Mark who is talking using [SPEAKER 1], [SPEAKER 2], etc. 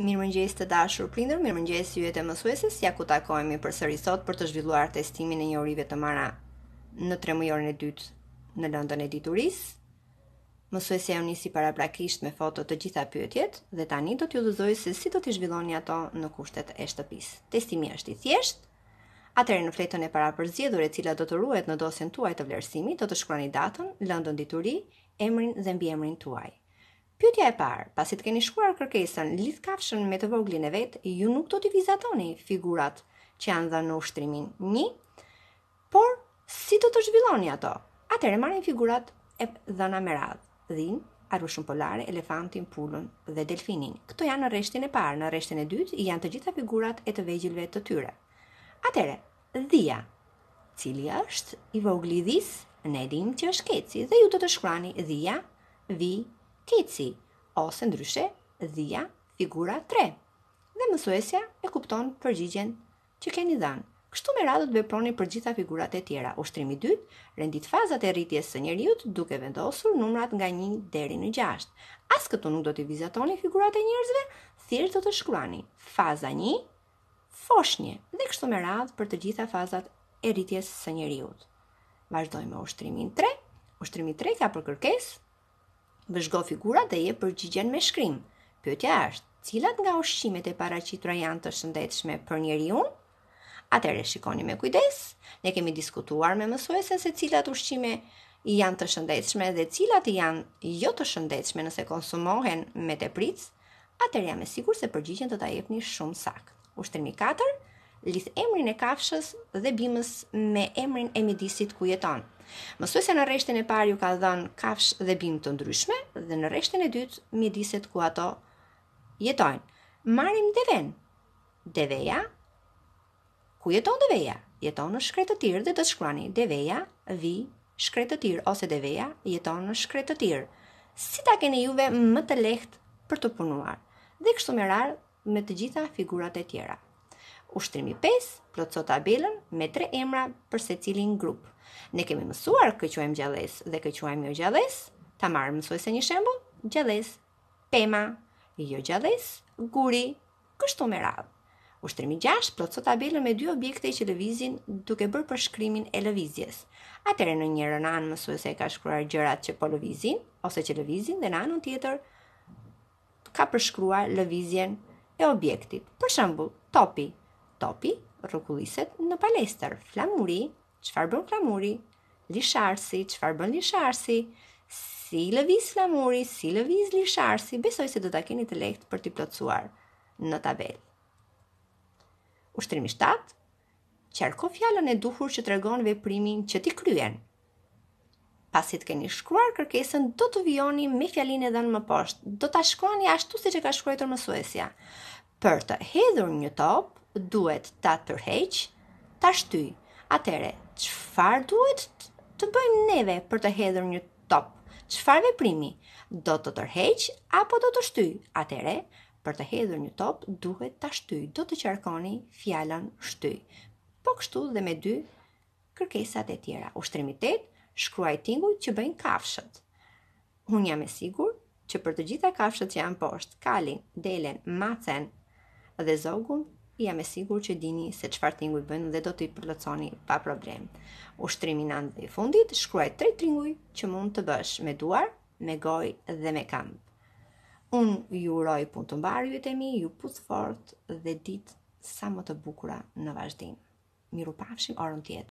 [SPEAKER 1] Mirëmëngjes të dashur prindër, mirëmëngjes ju të mësueses, ja ku takohemi përsëri sot për të zhvilluar testimin e orive të marra në tremujorin e dytë në lëndën e diturisë. Mësuesja ju nisi paraprakisht me foto të gjitha pyetjet dhe tani do t'ju dëzoj se si do t'i zhvilloni ato në kushtet e shtëpisë. Testimi është i thjeshtë. Atëherë në fletën e para përzgjedhur e cila do të ruhet në dosjen tuaj të vlerësimit, do të shkruani datën, lëndën dituri, emrin dhe mbiemrin tuaj. Pyetja e parë, pasi të keni shkruar kërkesën lidh kafshën me të voglin e vet, ju nuk do të vizatoni figurat që janë dhënë në ushtrimin. Një, Por si do të zhvilloni ato? Atëherë marrin figurat e dhëna me radhë. Dhin, arushën polare, elefantin, pulën dhe delfinin. Këto janë në rreshtin e parë, në rreshtin e dytë janë të gjitha figurat e të vegjëlve të tyre. Atëherë, dhia, cili është i vogli dhis, ne dim që është keci dhe ju do të, të shkruani dhia, vi, skeci, ose ndryshe dhia figura 3. Dhe mësuesja e kupton përgjigjen që keni dhënë. Kështu me radhë të veproni për gjitha figurat e tjera. Ushtrimi 2 rendit fazat e rritjes së njerëzit duke vendosur numrat nga 1 deri në 6. As këtu nuk do të vizatoni figurat e njerëzve, thjesht do të shkruani faza 1, foshnjë dhe kështu me radhë për të gjitha fazat e rritjes së njerëzit. Vazdojmë me ushtrimin 3. Ushtrimi 3 ka për kërkesë vëzhgo figurat dhe je përgjigjen me shkrim. Pyetja është, cilat nga ushqimet e paraqitura janë të shëndetshme për njeriu? Atëherë shikoni me kujdes. Ne kemi diskutuar me mësuesen se cilat ushqime janë të shëndetshme dhe cilat janë jo të shëndetshme nëse konsumohen me tepric. Atëherë jam e sigurt se përgjigjen do ta jepni shumë saktë. Ushtrimi 4, lidh emrin e kafshës dhe bimës me emrin e midisit ku jeton. Mësuesja në rreshtin e parë ju ka dhënë kafsh dhe bimë të ndryshme dhe në rreshtin e dytë mjediset ku ato jetojnë. Marim deven. Deveja ku jeton deveja? Jeton në shkretë të tirë dhe të shkruani deveja vi shkretë të tirë ose deveja jeton në shkretë të tirë. Si ta keni juve më të lehtë për të punuar? Dhe kështu me radhë me të gjitha figurat e tjera. Ushtrimi 5 plotso tabelën me tre emra për se cilin grup. Ne kemi mësuar kë quajmë gjallës dhe kë quajmë jo gjallës, ta marë mësues e një shembo, gjallës, pema, jo gjallës, guri, kështu me radhë. Ushtrimi 6 plotso tabelën me dy objekte që lëvizin duke bërë për shkrymin e lëvizjes. Atere në në anë mësues e ka shkruar gjërat që po lëvizin, ose që lëvizin dhe në anën tjetër ka përshkruar lëvizjen e objektit. Për shembull, topi topi, rrokulliset në palestër, flamuri, çfarë bën flamuri? lisharsi, çfarë bën lisharsi? si lëviz flamuri, si lëviz lisharsi, besoj se do ta keni të lehtë për ti plotësuar në tabelë. Ushtrimi 7. Qarko fjalën e duhur që tregon veprimin që ti kryen. Pasi të keni shkruar kërkesën, do të vijoni me fjalinë e dhënë më poshtë. Do ta shkruani ashtu siç e ka shkruar mësuesja. Për të hedhur një top duhet ta tërheq, ta shtyj. Atëre, çfarë duhet të bëjmë neve për të hedhur një top? Çfarë veprimi? Do të tërheq apo do të shtyj? Atëre, për të hedhur një top duhet ta shtyj. Do të qarkoni fjalën shtyj. Po kështu dhe me dy kërkesat e tjera. Ushtrimi 8, shkruaj tingujt që bëjnë kafshët. Unë jam e sigur që për të gjitha kafshët që janë poshtë, kalin, delen, macen dhe zogun, jam e sigur që dini se qëfar të bëjnë dhe do të i përlëconi pa problem. Ushtrimi në andë dhe i fundit, shkruaj 3 tinguj që mund të bësh me duar, me goj dhe me kamp. Unë ju uroj punë të mbarë, ju e temi, ju putë fort dhe ditë sa më të bukura në vazhdim. Miru pafshim orën tjetë.